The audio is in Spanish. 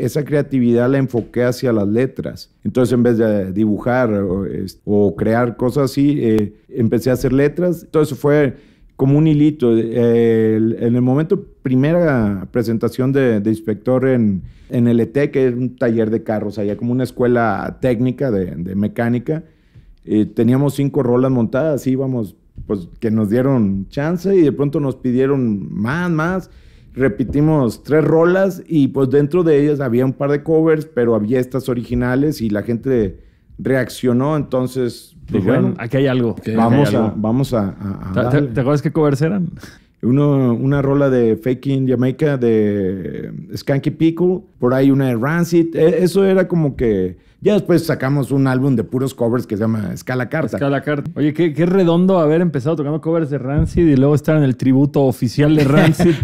Esa creatividad la enfoqué hacia las letras. Entonces, en vez de dibujar o, crear cosas así, eh, empecé a hacer letras. Todo eso fue como un hilito. Eh, en el momento, primera presentación de, inspector en, en el ET, que es un taller de carros, allá como una escuela técnica de, mecánica, eh, teníamos cinco rolas montadas, íbamos, pues que nos dieron chance y de pronto nos pidieron más, más repetimos tres rolas y pues dentro de ellas había un par de covers, pero había estas originales y la gente reaccionó, entonces... pues bueno, aquí hay algo. Vamos, A, vamos a... ¿Te, acuerdas qué covers eran? Uno, una rola de Faking Jamaica de Skanky Pickle, por ahí una de Rancid. E, eso era como que... Ya después sacamos un álbum de puros covers que se llama Escala Carta. Escala Carta. Oye, qué, qué redondo haber empezado tocando covers de Rancid y luego estar en el tributo oficial de Rancid.